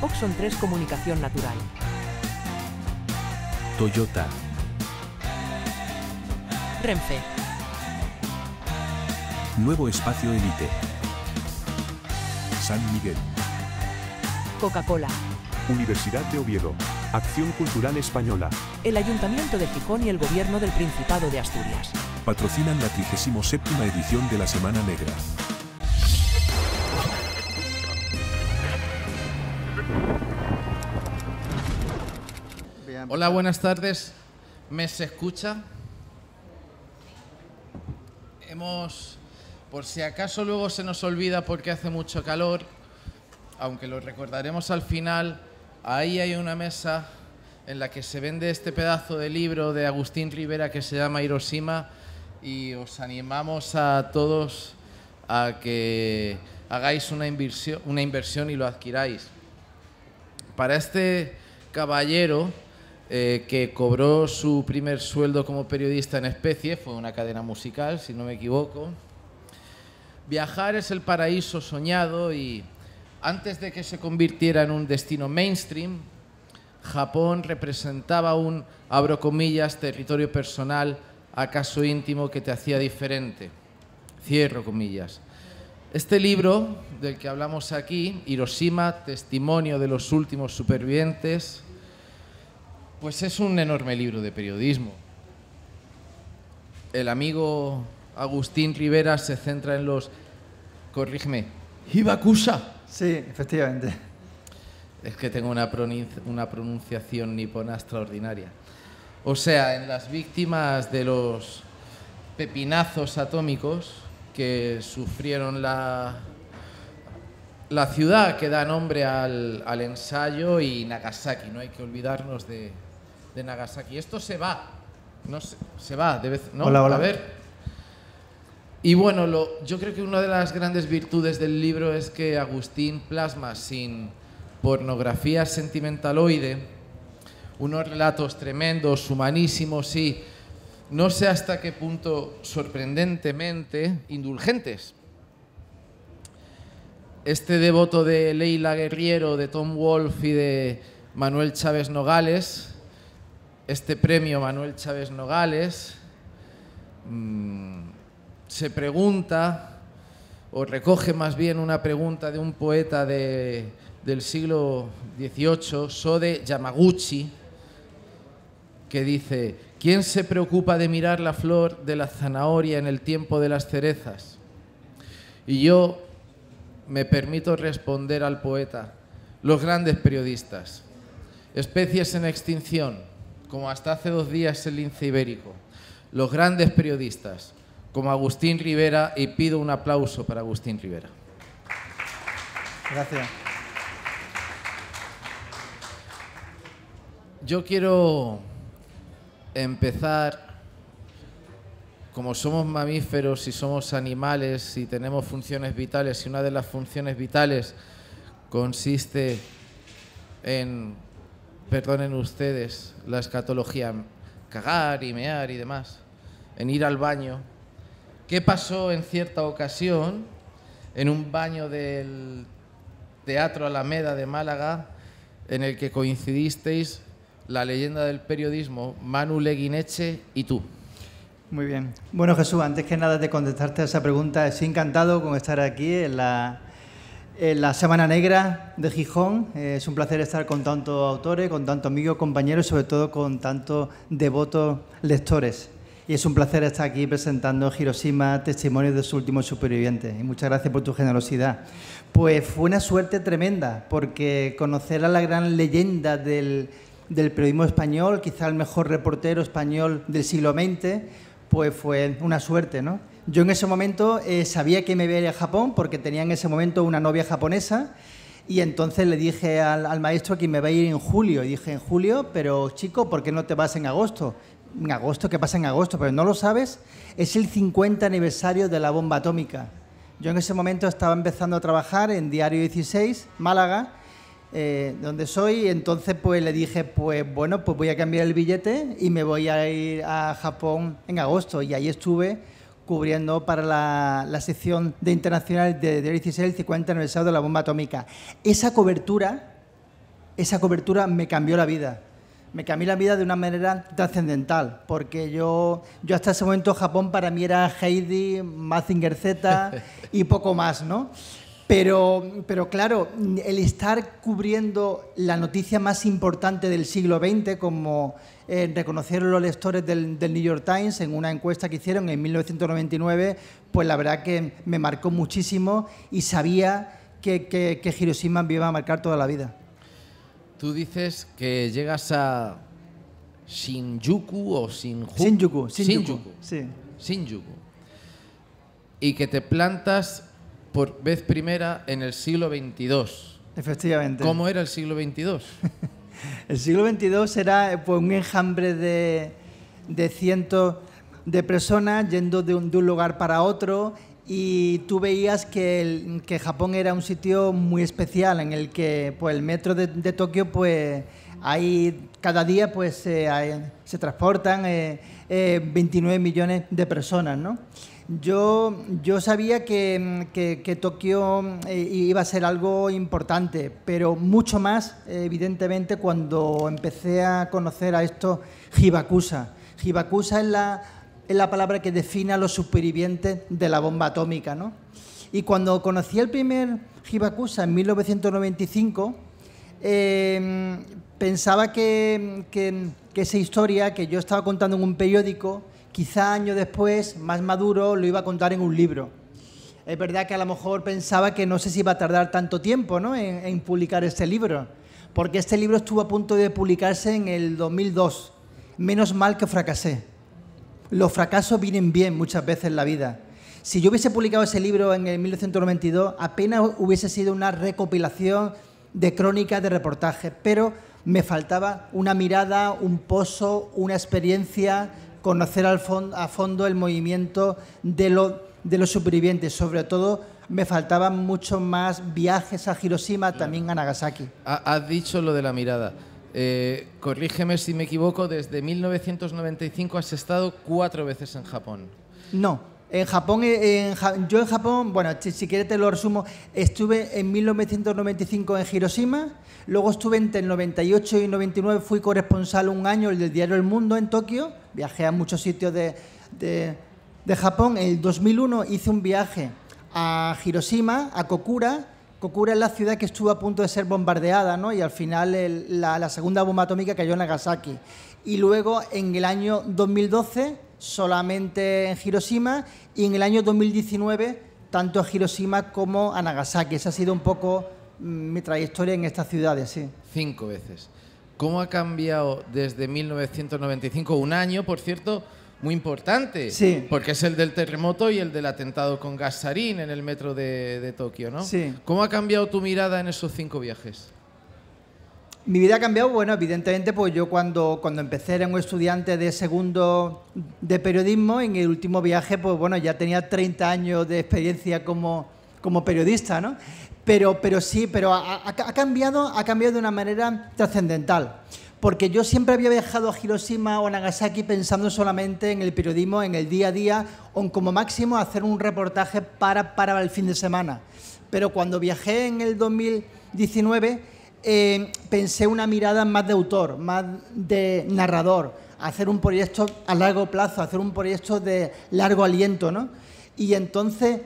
Oxon 3 Comunicación Natural. Toyota. Renfe. Nuevo espacio Elite. San Miguel. Coca-Cola. Universidad de Oviedo. Acción Cultural Española. El Ayuntamiento de Gijón y el Gobierno del Principado de Asturias. Patrocinan la 37 edición de la Semana Negra. Hola, buenas tardes. ¿Me se escucha? Hemos, por si acaso luego se nos olvida porque hace mucho calor, aunque lo recordaremos al final, ahí hay una mesa en la que se vende este pedazo de libro de Agustín Rivera que se llama Hiroshima y os animamos a todos a que hagáis una inversión y lo adquiráis. Para este caballero, eh, que cobró su primer sueldo como periodista en especie, fue una cadena musical, si no me equivoco. Viajar es el paraíso soñado y antes de que se convirtiera en un destino mainstream, Japón representaba un, abro comillas, territorio personal, acaso íntimo, que te hacía diferente. Cierro comillas. Este libro del que hablamos aquí, Hiroshima, Testimonio de los Últimos Supervivientes, pues es un enorme libro de periodismo. El amigo Agustín Rivera se centra en los, corrígeme, ¡Hibakusa! Sí, efectivamente. Es que tengo una, una pronunciación nipona extraordinaria. O sea, en las víctimas de los pepinazos atómicos que sufrieron la, la ciudad que da nombre al, al ensayo y Nagasaki, no hay que olvidarnos de, de Nagasaki. Esto se va. No se, va ¿no? hola. A ver. Y bueno, lo, yo creo que una de las grandes virtudes del libro es que Agustín plasma sin pornografía sentimentaloide unos relatos tremendos, humanísimos y no sé hasta qué punto sorprendentemente indulgentes. Este devoto de Leila Guerriero, de Tom wolf y de Manuel Chávez Nogales este premio Manuel Chávez Nogales mm, se pregunta, o recoge más bien una pregunta de un poeta del siglo XVIII, Sode Yamaguchi, que dice, ¿quién se preocupa de mirar la flor de la zanahoria en el tiempo de las cerezas? Y yo me permito responder al poeta, los grandes periodistas, especies en extinción, como hasta hace dos días el lince ibérico, los grandes periodistas, como Agustín Rivera, y pido un aplauso para Agustín Rivera. Gracias. Yo quiero empezar, como somos mamíferos y somos animales y tenemos funciones vitales, y una de las funciones vitales consiste en perdonen ustedes la escatología, cagar y mear y demás, en ir al baño. ¿Qué pasó en cierta ocasión en un baño del Teatro Alameda de Málaga en el que coincidisteis la leyenda del periodismo Manu Leguineche y tú? Muy bien. Bueno, Jesús, antes que nada de contestarte a esa pregunta, estoy encantado con estar aquí en la eh, la Semana Negra de Gijón. Eh, es un placer estar con tantos autores, con tantos amigos, compañeros y sobre todo con tantos devotos lectores. Y es un placer estar aquí presentando Hiroshima, testimonios de su último superviviente. Y muchas gracias por tu generosidad. Pues fue una suerte tremenda, porque conocer a la gran leyenda del, del periodismo español, quizá el mejor reportero español del siglo XX, pues fue una suerte, ¿no? Yo en ese momento eh, sabía que me iba a ir a Japón porque tenía en ese momento una novia japonesa y entonces le dije al, maestro que me iba a ir en julio. Y dije, en julio, pero chico, ¿por qué no te vas en agosto? En agosto, ¿qué pasa en agosto? Pero no lo sabes, es el 50 aniversario de la bomba atómica. Yo en ese momento estaba empezando a trabajar en Diario 16, Málaga, eh, donde soy. Entonces, pues le dije, pues bueno, pues voy a cambiar el billete y me voy a ir a Japón en agosto. Y ahí estuve cubriendo para la, sección de internacional de, de el 50 aniversario de la bomba atómica. Esa cobertura, esa cobertura me cambió la vida. Me cambió la vida de una manera trascendental, porque yo, yo hasta ese momento Japón para mí era Heidi, Mazinger Z y poco más, ¿no? Pero, pero claro, el estar cubriendo la noticia más importante del siglo XX, como eh, reconocieron los lectores del, New York Times en una encuesta que hicieron en 1999, pues la verdad que me marcó muchísimo y sabía que, que, Hiroshima me iba a marcar toda la vida. Tú dices que llegas a Shinjuku o sin Shinjuku, Shinjuku. Shinjuku. Sí. Shinjuku. Y que te plantas por vez primera en el siglo XXII. Efectivamente. ¿Cómo era el siglo XXII? el siglo XXII era pues, un enjambre de, de, cientos de personas yendo de un, lugar para otro y tú veías que, que, Japón era un sitio muy especial en el que pues, el metro de, de Tokio pues hay cada día pues se transportan 29 eh, eh, millones de personas, ¿no? Yo, sabía que, Tokio eh, iba a ser algo importante, pero mucho más, evidentemente, cuando empecé a conocer a esto, Hibakusa. Hibakusa es la, palabra que define a los supervivientes de la bomba atómica. ¿no? Y cuando conocí el primer Hibakusa en 1995, em, pensaba que, esa historia que yo estaba contando en un periódico quizá años después, más maduro, lo iba a contar en un libro. Es verdad que a lo mejor pensaba que no sé si iba a tardar tanto tiempo ¿no? en, en publicar este libro, porque este libro estuvo a punto de publicarse en el 2002. Menos mal que fracasé. Los fracasos vienen bien muchas veces en la vida. Si yo hubiese publicado ese libro en el 1992, apenas hubiese sido una recopilación de crónicas, de reportajes, pero me faltaba una mirada, un pozo, una experiencia, conocer a fondo el movimiento de, de los supervivientes, sobre todo me faltaban muchos más viajes a Hiroshima, también a Nagasaki. Has dicho lo de la mirada. Eh, corrígeme si me equivoco, desde 1995 has estado cuatro veces en Japón. No, en Japón, eh, yo en Japón, bueno, si, quieres te lo resumo, estuve en 1995 en Hiroshima, luego estuve entre el 98 y 99, fui corresponsal un año del diario El Mundo en Tokio, viajé a muchos sitios de, Japón. En el 2001 hice un viaje a Hiroshima, a Kokura. Kokura es la ciudad que estuvo a punto de ser bombardeada, ¿no? Y al final la, segunda bomba atómica cayó en Nagasaki. Y luego en el año 2012 solamente en Hiroshima y en el año 2019 tanto a Hiroshima como a Nagasaki. Esa ha sido un poco mm, mi trayectoria en estas ciudades, Cinco veces cómo ha cambiado desde 1995, un año, por cierto, muy importante. Sí. Porque es el del terremoto y el del atentado con gas en el metro de, Tokio, ¿no? ¿Cómo ha cambiado tu mirada en esos cinco viajes? Mi vida ha cambiado, bueno, evidentemente, pues yo cuando, cuando empecé era un estudiante de segundo de periodismo, en el último viaje, pues bueno, ya tenía 30 años de experiencia como, como periodista, ¿no? pero, sí, pero ha, cambiado, ha cambiado de una manera trascendental. Porque yo siempre había viajado a Hiroshima o a Nagasaki pensando solamente en el periodismo, en el día a día, o como máximo hacer un reportaje para, para el fin de semana. Pero cuando viajé en el 2019, eh, pensé una mirada más de autor, más de narrador, hacer un proyecto a largo plazo, hacer un proyecto de largo aliento, ¿no? Y entonces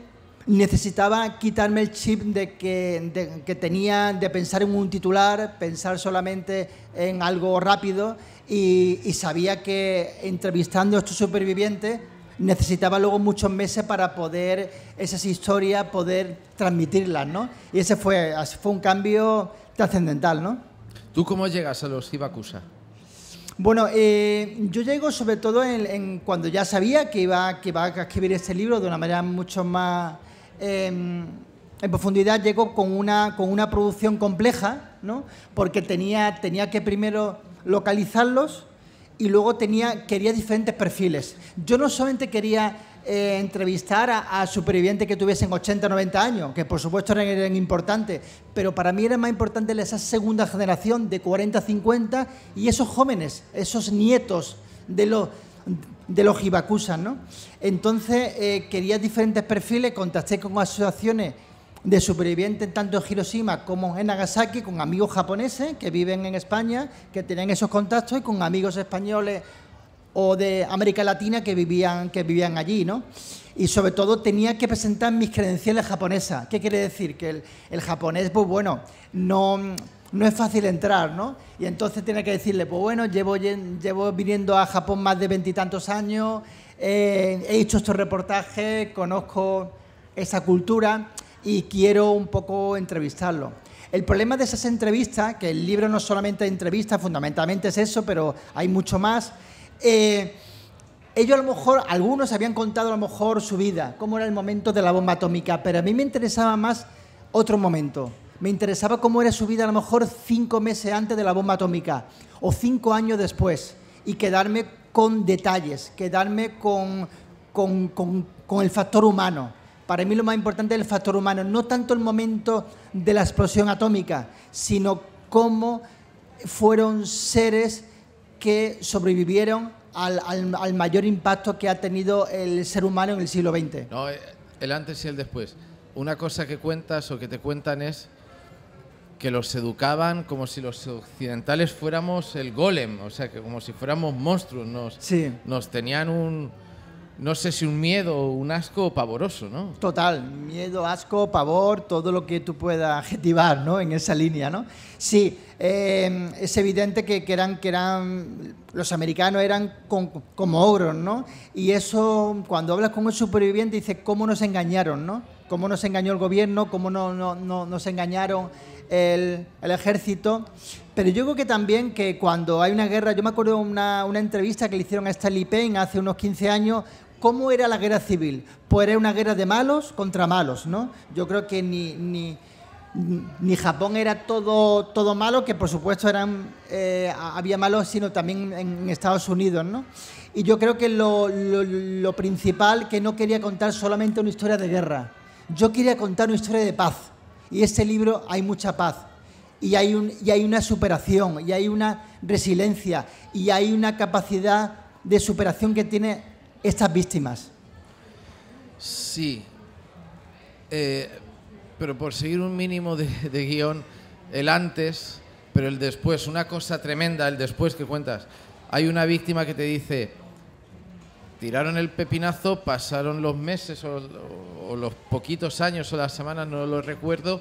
necesitaba quitarme el chip de que, tenía de pensar en un titular, pensar solamente en algo rápido y, sabía que entrevistando a estos supervivientes necesitaba luego muchos meses para poder esas historias, poder transmitirlas, ¿no? Y ese fue, fue un cambio trascendental, ¿no? ¿Tú cómo llegas a los Ibacusa? Bueno, eh, yo llego sobre todo en cuando ya sabía que iba, que iba a escribir este libro de una manera mucho más Em, en profundidad llegó con una, con una producción compleja, ¿no? porque tenía, tenía que primero localizarlos y luego tenía, quería diferentes perfiles. Yo no solamente quería eh, entrevistar a, supervivientes que tuviesen 80 o 90 años, que por supuesto eran, importantes, pero para mí era más importante esa segunda generación de 40 50 y esos jóvenes, esos nietos de los de los Ibacusan, ¿no? Entonces eh, quería diferentes perfiles, contacté con asociaciones de supervivientes tanto en Hiroshima como en Nagasaki, con amigos japoneses que viven en España, que tenían esos contactos, y con amigos españoles o de América Latina que vivían, que vivían allí, ¿no? Y sobre todo tenía que presentar mis credenciales japonesas. ¿Qué quiere decir? Que el, el japonés, pues bueno, no no es fácil entrar, ¿no? Y entonces tiene que decirle, pues bueno, llevo, viniendo a Japón más de veintitantos años, eh, he hecho estos reportajes, conozco esa cultura y quiero un poco entrevistarlo. El problema de esas entrevistas, que el libro no es solamente entrevista, fundamentalmente es eso, pero hay mucho más. Eh, ellos a lo mejor, algunos habían contado a lo mejor su vida, cómo era el momento de la bomba atómica, pero a mí me interesaba más otro momento, me interesaba cómo era su vida a lo mejor cinco meses antes de la bomba atómica o cinco años después y quedarme con detalles, quedarme con, con, el factor humano. Para mí lo más importante es el factor humano, no tanto el momento de la explosión atómica, sino cómo fueron seres que sobrevivieron al, al, mayor impacto que ha tenido el ser humano en el siglo XX. No, eh, el antes y el después. Una cosa que cuentas o que te cuentan es que los educaban como si los occidentales fuéramos el golem, o sea, que como si fuéramos monstruos, nos, nos tenían un, no sé si un miedo un asco pavoroso, ¿no? Total, miedo, asco, pavor, todo lo que tú puedas adjetivar, ¿no? En esa línea, ¿no? Sí, em, es evidente que, eran, que eran, los americanos eran como ogros, ¿no? Y eso, cuando hablas con un superviviente, dices, ¿cómo nos engañaron, ¿no? ¿Cómo nos engañó el gobierno? ¿Cómo no, no, no nos engañaron? el, ejército. Pero yo creo que también que cuando hay una guerra, yo me acuerdo una, una entrevista que le hicieron a Stanley Payne hace unos 15 años, ¿cómo era la guerra civil? Pues era una guerra de malos contra malos, ¿no? Yo creo que ni, ni, Japón era todo, todo malo, que por supuesto eran, eh, había malos, sino también en Estados Unidos, ¿no? Y yo creo que lo, lo principal, que no quería contar solamente una historia de guerra, yo quería contar una historia de paz y este libro hay mucha paz, y hay, y hay una superación, y hay una resiliencia, y hay una capacidad de superación que tienen estas víctimas. Sí, eh, pero por seguir un mínimo de, guión, el antes, pero el después, una cosa tremenda, el después que cuentas. Hay una víctima que te dice, tiraron el pepinazo, pasaron los meses o, o los poquitos años o las semanas, no lo recuerdo,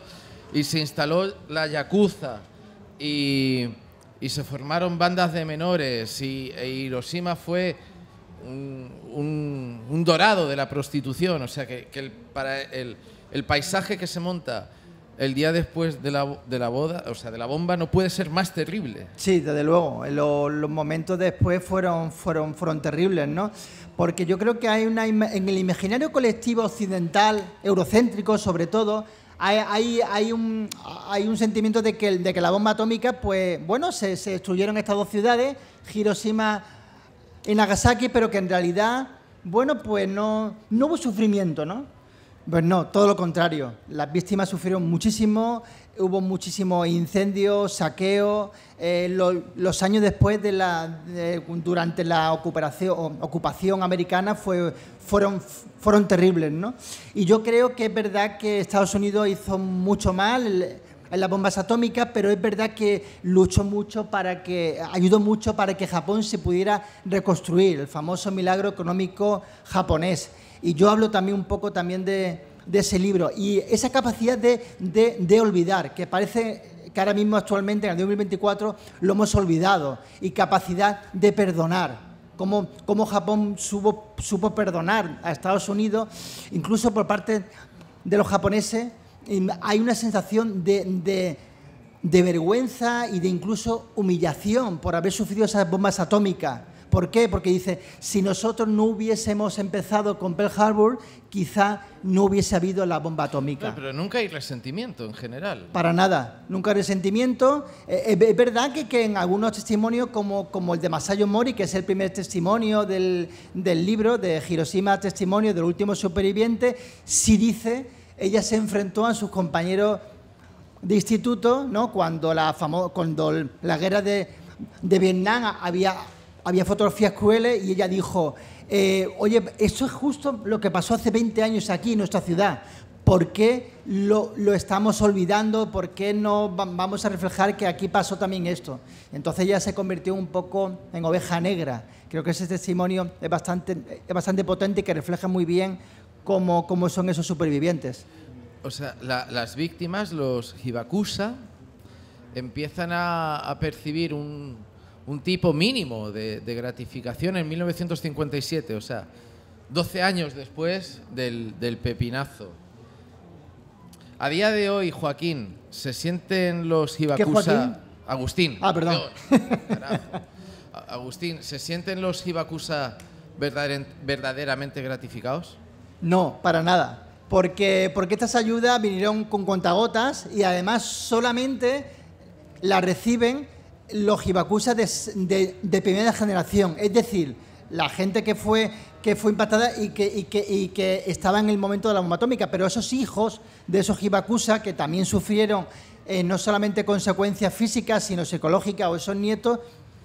y se instaló la Yakuza y, se formaron bandas de menores y e Hiroshima fue un, dorado de la prostitución, o sea que, para el paisaje que se monta el día después de la, de la, boda, o sea, de la bomba, no puede ser más terrible. Sí, desde luego. Los, momentos después fueron, fueron, fueron terribles, ¿no? Porque yo creo que hay una. En el imaginario colectivo occidental, eurocéntrico sobre todo, hay, hay, hay, un, hay sentimiento de que, de que la bomba atómica, pues, bueno, se, destruyeron estas dos ciudades, Hiroshima y Nagasaki, pero que en realidad, bueno, pues no, no hubo sufrimiento, ¿no? Pues no, todo lo contrario. Las víctimas sufrieron muchísimo, hubo muchísimos incendios, saqueos. Eh, los años después de durante la ocupación, americana fueron, terribles, ¿no? Y yo creo que es verdad que Estados Unidos hizo mucho mal en las bombas atómicas, pero es verdad que luchó mucho para que, ayudó mucho para que Japón se pudiera reconstruir, el famoso milagro económico japonés. Y yo hablo también un poco también de, ese libro y esa capacidad de, olvidar, que parece que ahora mismo actualmente en el 2024 lo hemos olvidado, y capacidad de perdonar. Cómo, Japón supo, supo perdonar a Estados Unidos, incluso por parte de los japoneses, hay una sensación de, de vergüenza y de incluso humillación por haber sufrido esas bombas atómicas. ¿Por qué? Porque dice, si nosotros no hubiésemos empezado con Pearl Harbor, quizá no hubiese habido la bomba atómica. pero nunca hay resentimiento en general. Para nada, nunca hay resentimiento. Eh, eh, es verdad que, en algunos testimonios, como, como el de Masayo Mori, que es el primer testimonio del, libro, de Hiroshima, testimonio del último superviviente, sí dice, ella se enfrentó a sus compañeros de instituto, ¿no? cuando, la, la guerra de, de Vietnam había había fotografías crueles y ella dijo, eh, oye, eso es justo lo que pasó hace 20 años aquí en nuestra ciudad. ¿Por qué lo, estamos olvidando? ¿Por qué no vamos a reflejar que aquí pasó también esto? Entonces ella se convirtió un poco en oveja negra. Creo que ese testimonio es bastante, bastante potente y que refleja muy bien cómo, cómo son esos supervivientes. O sea, las víctimas, los hibakusa, empiezan a percibir un un tipo mínimo de, gratificación en 1957, o sea, 12 años después del, pepinazo. A día de hoy, Joaquín, ¿se sienten los Joaquín? Agustín. Ah, Agustín, ¿se sienten los hibakusa verdaderamente gratificados? No, para nada. Porque, porque estas ayudas vinieron con contagotas y además solamente las reciben los jibakusa de, primera generación, es decir, la gente que fue, que fue impactada y que, y que, estaba en el momento de la bomba atómica, pero esos hijos de esos Jibakusa que también sufrieron eh, no solamente consecuencias físicas, sino psicológicas, o esos nietos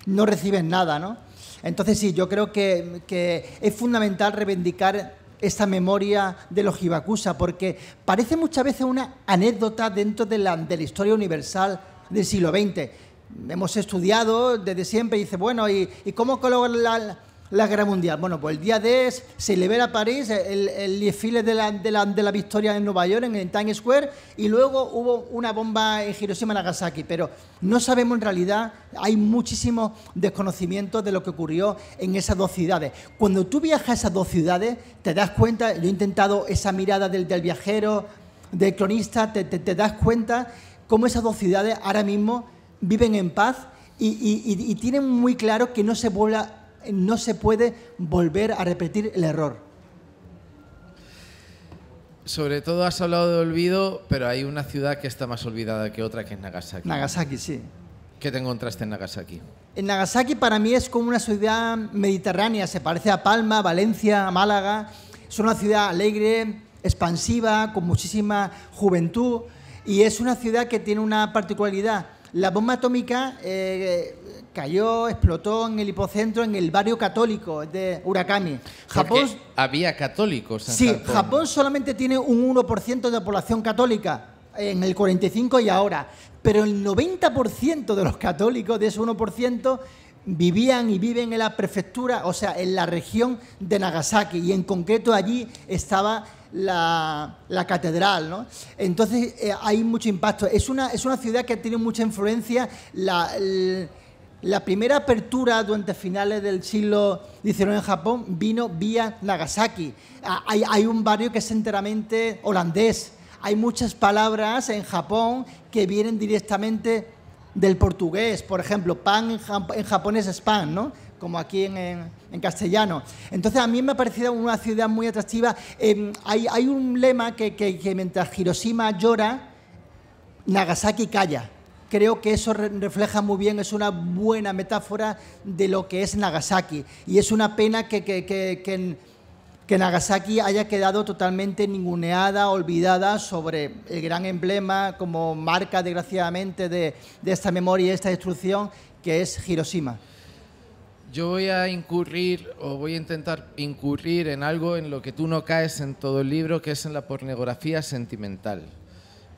no reciben nada, ¿no? Entonces sí, yo creo que, que es fundamental reivindicar esta memoria de los Jibakusa... porque parece muchas veces una anécdota dentro de la, de la historia universal del siglo XX hemos estudiado desde siempre y dice, bueno, ¿y, cómo coloca la, la, guerra mundial? Bueno, pues el día de se libera París, el, el desfile de la, de, la, de victoria en Nueva York, en, el Times Square, y luego hubo una bomba en Hiroshima Nagasaki, pero no sabemos en realidad, hay muchísimo desconocimiento de lo que ocurrió en esas dos ciudades. Cuando tú viajas a esas dos ciudades, te das cuenta, yo he intentado esa mirada del, del viajero, del cronista, te, te das cuenta cómo esas dos ciudades ahora mismo viven en paz y, tienen muy claro que no se, no se puede volver a repetir el error. Sobre todo has hablado de olvido, pero hay una ciudad que está más olvidada que otra, que es Nagasaki. Nagasaki, sí. ¿Qué te encontraste en Nagasaki? En Nagasaki para mí es como una ciudad mediterránea, se parece a Palma, Valencia, Málaga. Es una ciudad alegre, expansiva, con muchísima juventud y es una ciudad que tiene una particularidad. La bomba atómica eh, cayó, explotó en el hipocentro en el barrio católico de Urakami. Japón había católicos. En sí, Japón. Japón solamente tiene un 1% de población católica en el 45 y ahora, pero el 90% de los católicos de ese 1% vivían y viven en la prefectura, o sea, en la región de Nagasaki y en concreto allí estaba la, catedral, ¿no? Entonces eh, hay mucho impacto. Es una, ciudad que tiene mucha influencia. La, primera apertura durante finales del siglo XIX en Japón vino vía Nagasaki. Ah, hay, hay un barrio que es enteramente holandés. Hay muchas palabras en Japón que vienen directamente del portugués. Por ejemplo, pan en, japonés es pan, ¿no? como aquí en, castellano. Entonces a mí me ha parecido una ciudad muy atractiva. Em, hay, un lema que, mientras Hiroshima llora, Nagasaki calla. Creo que eso refleja muy bien, es una buena metáfora de lo que es Nagasaki. Y es una pena que, que, que Nagasaki haya quedado totalmente ninguneada, olvidada sobre el gran emblema como marca, desgraciadamente, de, de esta memoria y esta destrucción, que es Hiroshima yo voy a incurrir o voy a intentar incurrir en algo en lo que tú no caes en todo el libro, que es en la pornografía sentimental.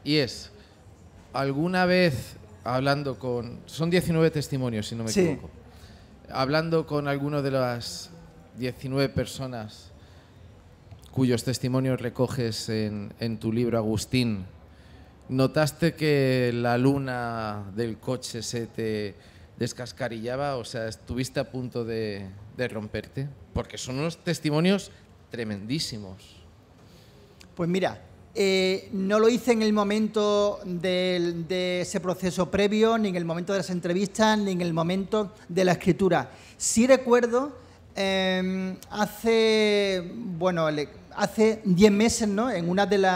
Y es, alguna vez hablando con... Son 19 testimonios, si no me equivoco. Hablando con alguno de las 19 personas cuyos testimonios recoges en tu libro, Agustín, ¿notaste que la luna del coche se te descascarillaba, o sea, estuviste a punto de, romperte? Porque son unos testimonios tremendísimos. Pues mira, eh, no lo hice en el momento de, ese proceso previo, ni en el momento de las entrevistas, ni en el momento de la escritura. Sí recuerdo, em, hace, bueno, hace 10 meses, ¿no? en una de, de,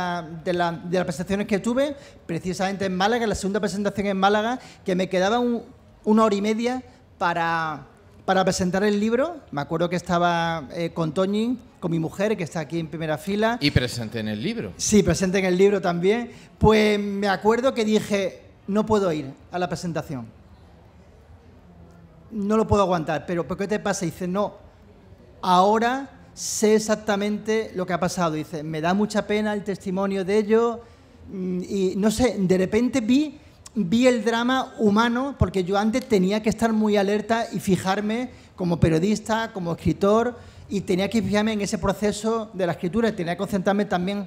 de, las presentaciones que tuve, precisamente en Málaga, la segunda presentación en Málaga, que me quedaba un, una hora y media para, presentar el libro. Me acuerdo que estaba eh, con Toñi, con mi mujer, que está aquí en primera fila. Y presente en el libro. Sí, presente en el libro también. Pues me acuerdo que dije, no puedo ir a la presentación. No lo puedo aguantar, pero ¿por qué te pasa? dice, no, ahora sé exactamente lo que ha pasado. dice, me da mucha pena el testimonio de ello. Mm, y no sé, de repente vi vi el drama humano porque yo antes tenía que estar muy alerta y fijarme como periodista, como escritor, y tenía que fijarme en ese proceso de la escritura tenía que concentrarme también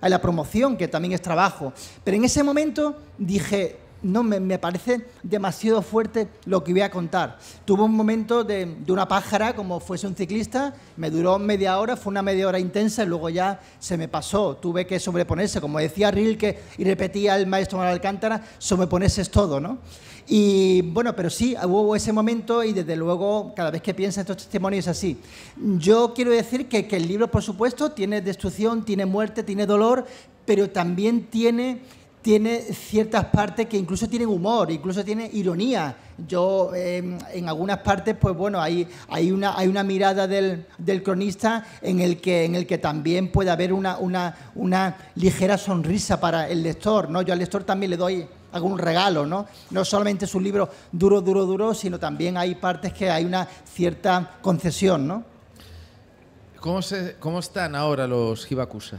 en la promoción, que también es trabajo. Pero en ese momento dije, no me, parece demasiado fuerte lo que voy a contar. Tuve un momento de, una pájara, como fuese un ciclista, me duró media hora, fue una media hora intensa y luego ya se me pasó. Tuve que sobreponerse, como decía Rilke y repetía el maestro Manuel Alcántara, sobreponerse es todo, ¿no? Y bueno, pero sí, hubo ese momento y desde luego cada vez que piensa estos testimonios es así. Yo quiero decir que el libro, por supuesto, tiene destrucción, tiene muerte, tiene dolor, pero también tiene tiene ciertas partes que incluso tienen humor, incluso tiene ironía. Yo em, en algunas partes, pues bueno, hay, una, mirada del, cronista en el, que, en el que también puede haber una, ligera sonrisa para el lector. ¿no? Yo al lector también le doy algún regalo, ¿no? No solamente es un libro duro, duro, duro, sino también hay partes que hay una cierta concesión, ¿no? ¿Cómo, están ahora los Hibakusa?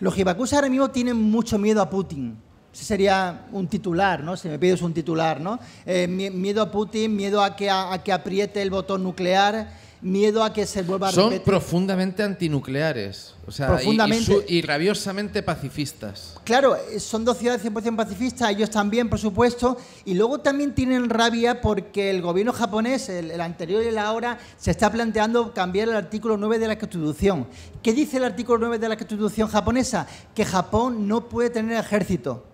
Los jibakus ahora mismo tienen mucho miedo a Putin. Ese sería un titular, ¿no? Si me pides un titular, ¿no? Eh, miedo a Putin, miedo a que, a que apriete el botón nuclear miedo a que se vuelva a repetir. Son profundamente antinucleares, o sea, Y, rabiosamente pacifistas. Claro, eh, son dos ciudades 100% pacifistas, ellos también, por supuesto, y luego también tienen rabia porque el gobierno japonés, el, el anterior y el ahora, se está planteando cambiar el artículo 9 de la Constitución. ¿Qué dice el artículo 9 de la Constitución japonesa? Que Japón no puede tener ejército.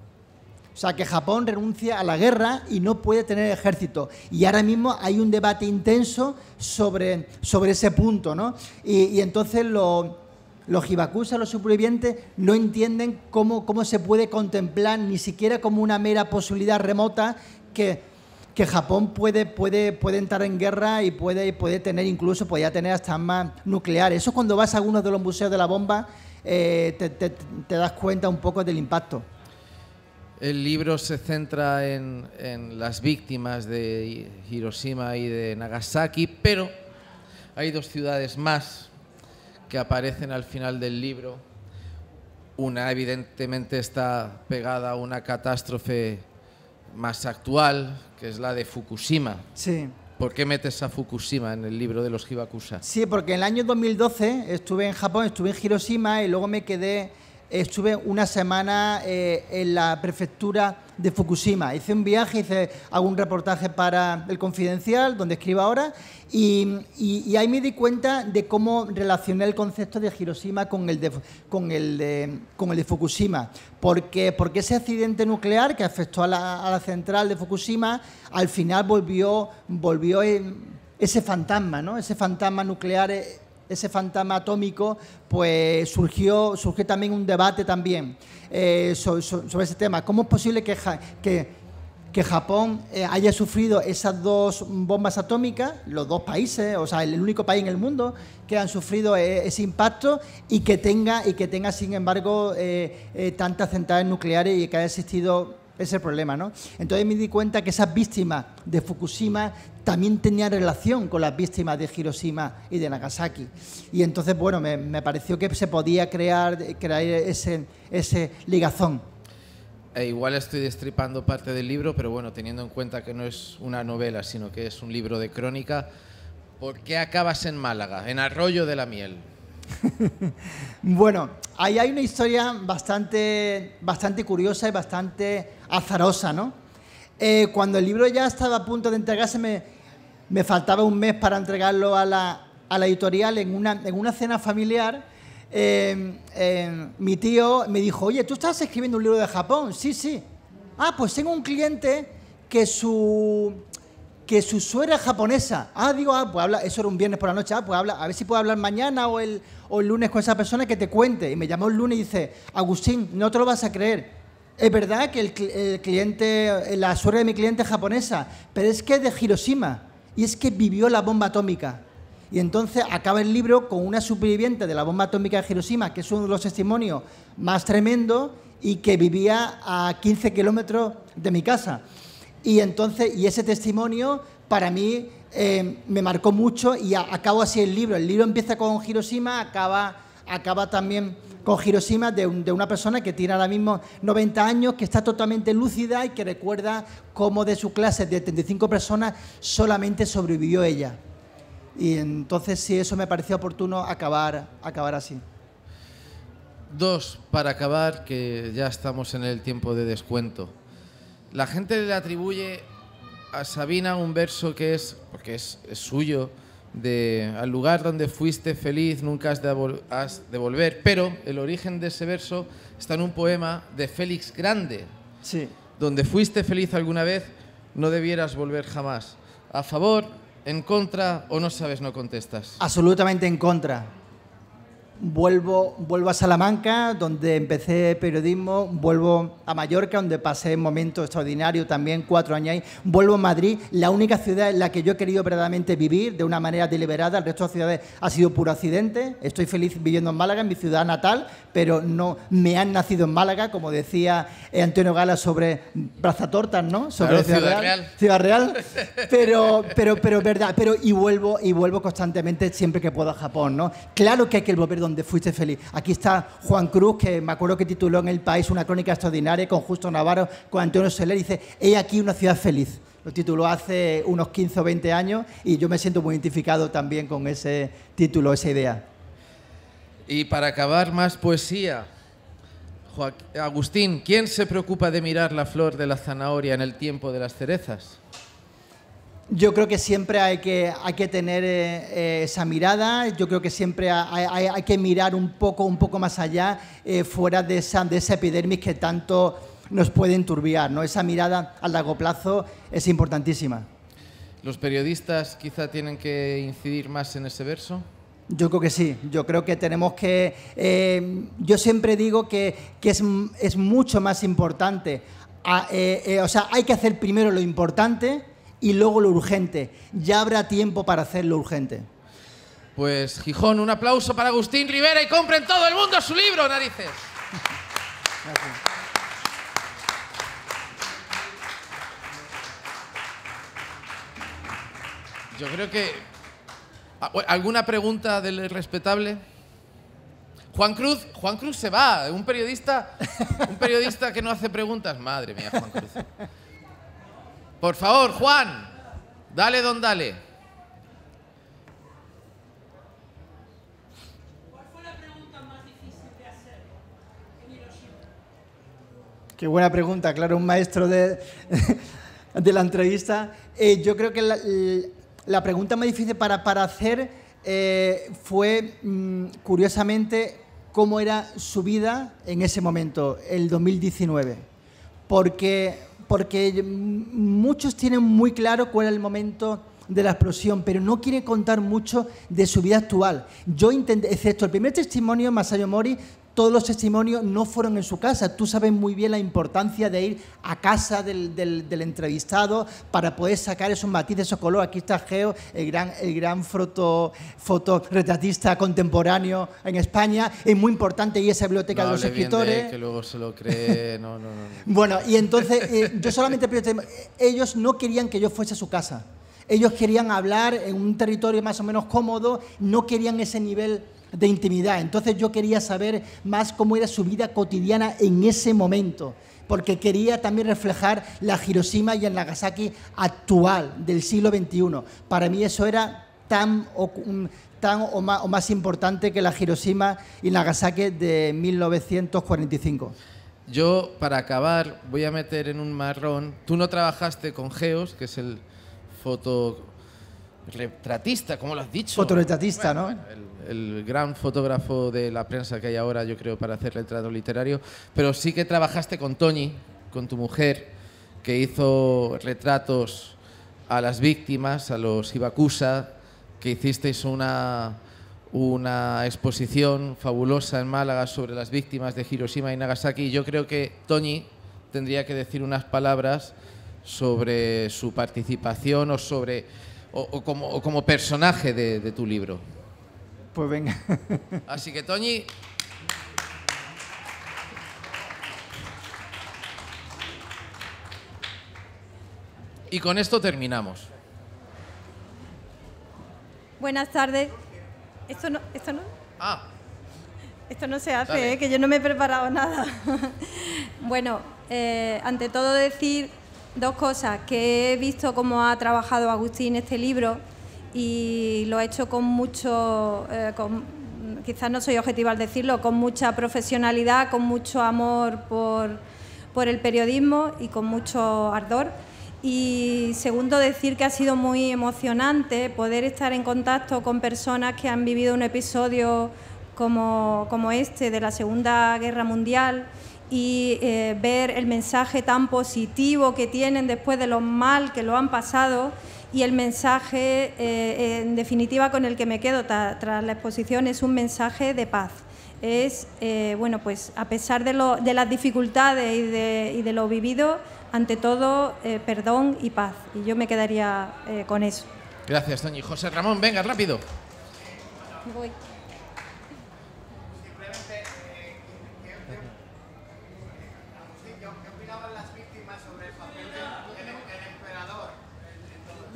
O sea, que Japón renuncia a la guerra y no puede tener ejército. Y ahora mismo hay un debate intenso sobre, sobre ese punto, ¿no? Y, entonces los hibakusas, los supervivientes, no entienden cómo, cómo se puede contemplar, ni siquiera como una mera posibilidad remota, que, Japón puede, puede, puede entrar en guerra y puede, puede tener incluso, podría tener hasta armas nucleares. Eso cuando vas a algunos de los museos de la bomba, eh, te das cuenta un poco del impacto. El libro se centra en, las víctimas de Hiroshima y de Nagasaki, pero hay dos ciudades más que aparecen al final del libro. Una evidentemente está pegada a una catástrofe más actual, que es la de Fukushima. Sí. ¿Por qué metes a Fukushima en el libro de los Hibakusha? Sí, porque en el año 2012 estuve en Japón, estuve en Hiroshima y luego me quedé estuve una semana eh, en la prefectura de Fukushima. Hice un viaje, hice algún reportaje para El Confidencial, donde escribo ahora, y, ahí me di cuenta de cómo relacioné el concepto de Hiroshima con el de, con con el de Fukushima. Porque, porque ese accidente nuclear que afectó a la, central de Fukushima, al final volvió, volvió ese fantasma, ¿no? ese fantasma nuclear eh, ese fantasma atómico, pues surgió, surgió también un debate también eh, sobre, ese tema. ¿Cómo es posible que, que, Japón eh, haya sufrido esas dos bombas atómicas, los dos países, o sea, el único país en el mundo que han sufrido eh, ese impacto y que tenga, y que tenga sin embargo, tantas centrales nucleares y que haya existido ese es el problema, ¿no? Entonces me di cuenta que esas víctimas de Fukushima también tenían relación con las víctimas de Hiroshima y de Nagasaki. Y entonces, bueno, me, pareció que se podía crear, crear ese, ese ligazón. Eh, igual estoy destripando parte del libro, pero bueno, teniendo en cuenta que no es una novela, sino que es un libro de crónica, ¿por qué acabas en Málaga, en Arroyo de la Miel? bueno, ahí hay una historia bastante, bastante curiosa y bastante azarosa, ¿no? Eh, cuando el libro ya estaba a punto de entregarse, me, faltaba un mes para entregarlo a la, editorial en una, en una cena familiar. Em, em, mi tío me dijo, oye, ¿tú estás escribiendo un libro de Japón? Sí, sí. Ah, pues tengo un cliente que su, que su suegra japonesa. Ah, digo, ah, pues habla, eso era un viernes por la noche, ah, pues habla, a ver si puedo hablar mañana o el, lunes con esa persona que te cuente. Y me llamó el lunes y dice, Agustín, no te lo vas a creer. Es verdad que el, cliente, eh, la suegra de mi cliente es japonesa, pero es que es de Hiroshima y es que vivió la bomba atómica. Y entonces acaba el libro con una superviviente de la bomba atómica de Hiroshima, que es uno de los testimonios más tremendos y que vivía a 15 kilómetros de mi casa. Y entonces, y ese testimonio para mí eh, me marcó mucho y acabo así el libro. El libro empieza con Hiroshima, acaba, acaba también con Hiroshima de, una persona que tiene ahora mismo 90 años, que está totalmente lúcida y que recuerda cómo de su clase de 35 personas solamente sobrevivió ella. Y entonces sí, eso me pareció oportuno acabar, acabar así. Dos, para acabar, que ya estamos en el tiempo de descuento. La gente le atribuye a Sabina un verso que es, porque es, suyo, de al lugar donde fuiste feliz nunca has de, has de, volver, pero el origen de ese verso está en un poema de Félix Grande, sí. donde fuiste feliz alguna vez, no debieras volver jamás. A favor, en contra o no sabes, no contestas. Absolutamente en contra vuelvo, vuelvo a Salamanca, donde empecé periodismo, vuelvo a Mallorca, donde pasé un momento extraordinario también, cuatro años ahí, vuelvo a Madrid, la única ciudad en la que yo he querido verdaderamente vivir de una manera deliberada, el resto de ciudades ha sido puro accidente, estoy feliz viviendo en Málaga, en mi ciudad natal, pero no me han nacido en Málaga, como decía Antonio Gala sobre Plaza Tortas, ¿no? Sobre ciudad, Real. Ciudad Real, pero, pero, pero, verdad, pero y vuelvo, y vuelvo constantemente siempre que puedo a Japón, ¿no? Claro que hay que volver donde fuiste feliz. Aquí está Juan Cruz, que me acuerdo que tituló en El País una crónica extraordinaria con Justo Navarro, con Antonio Soler, y dice, he aquí una ciudad feliz. Lo tituló hace unos 15 o 20 años y yo me siento muy identificado también con ese título, esa idea. Y para acabar, más poesía. Agustín, ¿quién se preocupa de mirar la flor de la zanahoria en el tiempo de las cerezas? Yo creo que siempre hay que, hay que tener eh, eh, esa mirada, yo creo que siempre hay, que mirar un poco, un poco más allá, eh, fuera de esa, de epidermis que tanto nos puede enturbiar. ¿no? Esa mirada a largo plazo es importantísima. ¿Los periodistas quizá tienen que incidir más en ese verso? Yo creo que sí, yo creo que tenemos que... yo siempre digo que, que es, es, mucho más importante, o sea, hay que hacer primero lo importante y luego lo urgente. Ya habrá tiempo para hacer lo urgente. Pues Gijón, un aplauso para Agustín Rivera y compren todo el mundo su libro, narices. Yo creo que... Ah, ¿Alguna pregunta del respetable? Juan Cruz, Juan Cruz se va, un periodista, un periodista que no hace preguntas, madre mía, Juan Cruz. Por favor, Juan. Dale, don, dale. ¿Cuál fue la pregunta más difícil de hacer Qué buena pregunta, claro, un maestro de, la entrevista. Eh, yo creo que la, pregunta más difícil para, para hacer eh, fue, mm, curiosamente, cómo era su vida en ese momento, el 2019. Porque porque muchos tienen muy claro cuál es el momento de la explosión, pero no quieren contar mucho de su vida actual. Yo intenté, excepto el primer testimonio, Masayo Mori, todos los testimonios no fueron en su casa. Tú sabes muy bien la importancia de ir a casa del, entrevistado para poder sacar esos matices, esos colores. Aquí está Geo, el gran, el gran contemporáneo en España. Es muy importante y esa biblioteca de los escritores. que luego se lo cree. No, no, bueno, y entonces eh, yo solamente este ellos no querían que yo fuese a su casa. Ellos querían hablar en un territorio más o menos cómodo, no querían ese nivel de intimidad. Entonces yo quería saber más cómo era su vida cotidiana en ese momento, porque quería también reflejar la Hiroshima y el Nagasaki actual del siglo XXI. Para mí eso era tan o, mm, tan o, más, importante que la Hiroshima y Nagasaki de 1945. Yo, para acabar, voy a meter en un marrón. Tú no trabajaste con Geos, que es el foto retratista, como lo has dicho. Fotoretratista, ¿no? el, gran fotógrafo de la prensa que hay ahora, yo creo, para hacer retrato literario. Pero sí que trabajaste con Toñi, con tu mujer, que hizo retratos a las víctimas, a los Ibakusa, que hicisteis una, una exposición fabulosa en Málaga sobre las víctimas de Hiroshima y Nagasaki. Yo creo que Toñi tendría que decir unas palabras sobre su participación o sobre o, como, personaje de, tu libro? Pues venga. Así que, Toñi, Y con esto terminamos. Buenas tardes. Esto no, esto no. Ah. Esto no se hace, ¿eh? que yo no me he preparado nada. bueno, eh, ante todo decir dos cosas, que he visto cómo ha trabajado Agustín este libro y lo ha hecho con mucho, eh, quizás no soy objetiva al decirlo, con mucha profesionalidad, con mucho amor por, el periodismo y con mucho ardor. Y segundo, decir que ha sido muy emocionante poder estar en contacto con personas que han vivido un episodio como este de la Segunda Guerra Mundial y eh, ver el mensaje tan positivo que tienen después de lo mal que lo han pasado y el mensaje, eh, en definitiva, con el que me quedo tras la exposición es un mensaje de paz. Es, eh, bueno, pues a pesar de, lo, de las dificultades y de, y de, lo vivido, ante todo, perdón y paz. Y yo me quedaría con eso. Gracias, Doña José Ramón. Venga, rápido. Voy.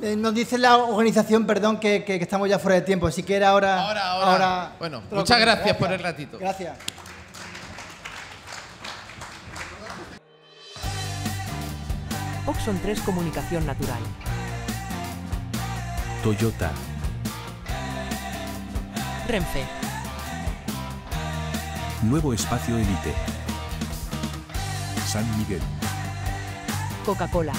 Eh, nos dice la organización, perdón, que, estamos ya fuera de tiempo, así que ahora. Ahora, ahora. bueno, muchas gracias, por el ratito. Gracias. Oxon 3 Comunicación Natural. Toyota. Renfe. Nuevo espacio Elite. San Miguel. Coca-Cola.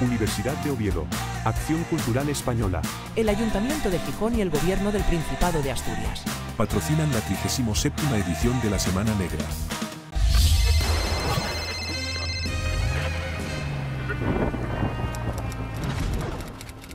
Universidad de Oviedo. Acción Cultural Española. El Ayuntamiento de Gijón y el Gobierno del Principado de Asturias. Patrocinan la 37 edición de la Semana Negra.